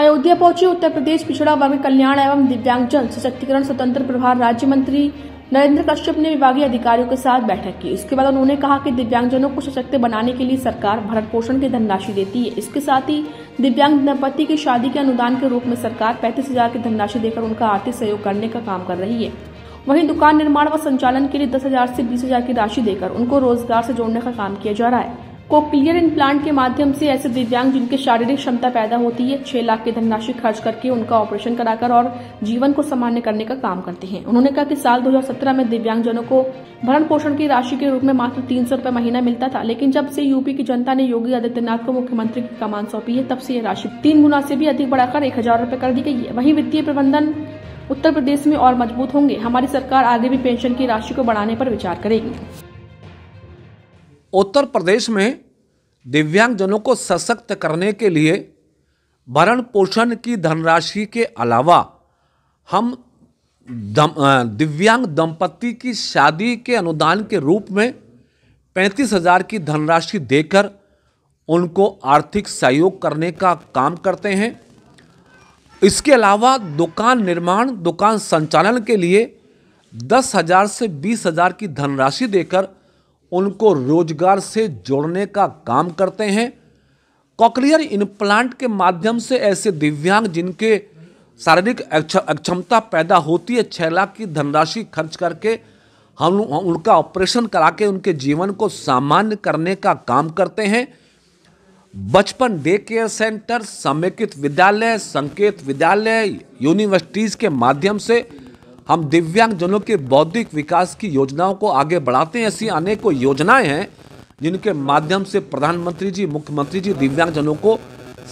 अयोध्या पहुंचे उत्तर प्रदेश पिछड़ा वर्ग कल्याण एवं दिव्यांगजन सशक्तिकरण स्वतंत्र प्रभार राज्य मंत्री नरेंद्र कश्यप ने विभागीय अधिकारियों के साथ बैठक की इसके बाद उन्होंने कहा कि दिव्यांगजनों को सशक्त बनाने के लिए सरकार भरण पोषण की धनराशि देती है इसके साथ ही दिव्यांग दंपति की शादी के अनुदान के रूप में सरकार पैंतीस हजार की धनराशि देकर उनका आर्थिक सहयोग करने का काम कर रही है वहीं दुकान निर्माण व संचालन के लिए दस हजार से बीस हजार की राशि देकर उनको रोजगार से जोड़ने का काम किया जा रहा है को पिलियर इम्प्लांट के माध्यम से ऐसे दिव्यांग जिनके शारीरिक क्षमता पैदा होती है छह लाख की धनराशि खर्च करके उनका ऑपरेशन कराकर और जीवन को सामान्य करने का काम करते हैं उन्होंने कहा कि साल 2017 में दिव्यांगजनों को भरण पोषण की राशि के रूप में मात्र तीन सौ महीना मिलता था लेकिन जब से यूपी की जनता ने योगी आदित्यनाथ को मुख्यमंत्री की कमान सौंपी है तब से यह राशि तीन गुना से भी अधिक बढ़ाकर एक हजार कर दी गई है वही वित्तीय प्रबंधन उत्तर प्रदेश में और मजबूत होंगे हमारी सरकार आगे भी पेंशन की राशि को बढ़ाने पर विचार करेगी उत्तर प्रदेश में दिव्यांगजनों को सशक्त करने के लिए भरण पोषण की धनराशि के अलावा हम दम, दिव्यांग दंपति की शादी के अनुदान के रूप में पैंतीस हजार की धनराशि देकर उनको आर्थिक सहयोग करने का काम करते हैं इसके अलावा दुकान निर्माण दुकान संचालन के लिए दस हजार से बीस हजार की धनराशि देकर उनको रोजगार से जोड़ने का काम करते हैं कॉकलियर इम्प्लांट के माध्यम से ऐसे दिव्यांग जिनके शारीरिक अक्षमता पैदा होती है छः लाख की धनराशि खर्च करके हम उनका ऑपरेशन करा के उनके जीवन को सामान्य करने का काम करते हैं बचपन डे केयर सेंटर समेकित विद्यालय संकेत विद्यालय यूनिवर्सिटीज़ के माध्यम से हम दिव्यांगजनों के बौद्धिक विकास की योजनाओं को आगे बढ़ाते हैं ऐसी अनेकों योजनाएं हैं जिनके माध्यम से प्रधानमंत्री जी मुख्यमंत्री जी दिव्यांगजनों को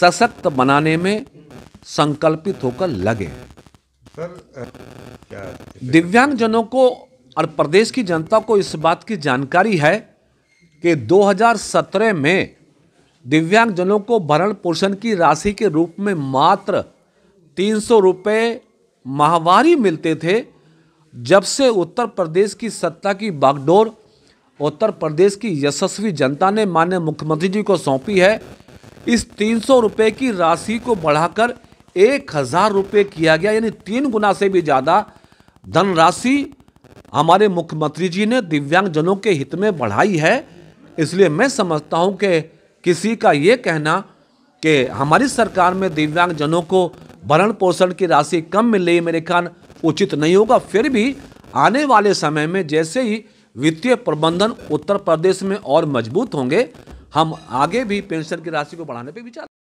सशक्त बनाने में संकल्पित होकर लगे दिव्यांगजनों को और प्रदेश की जनता को इस बात की जानकारी है कि 2017 में दिव्यांगजनों को भरण पोषण की राशि के रूप में मात्र तीन सौ रुपये माहवारी मिलते थे जब से उत्तर प्रदेश की सत्ता की बागडोर उत्तर प्रदेश की यशस्वी जनता ने माननीय मुख्यमंत्री जी को सौंपी है इस तीन सौ रुपये की राशि को बढ़ाकर एक हज़ार रुपये किया गया यानी तीन गुना से भी ज़्यादा धनराशि हमारे मुख्यमंत्री जी ने दिव्यांगजनों के हित में बढ़ाई है इसलिए मैं समझता हूँ कि किसी का ये कहना कि हमारी सरकार में दिव्यांगजनों को भरण पोषण की राशि कम मिल रही है मेरे ख्याल उचित नहीं होगा फिर भी आने वाले समय में जैसे ही वित्तीय प्रबंधन उत्तर प्रदेश में और मजबूत होंगे हम आगे भी पेंशन की राशि को बढ़ाने पर विचार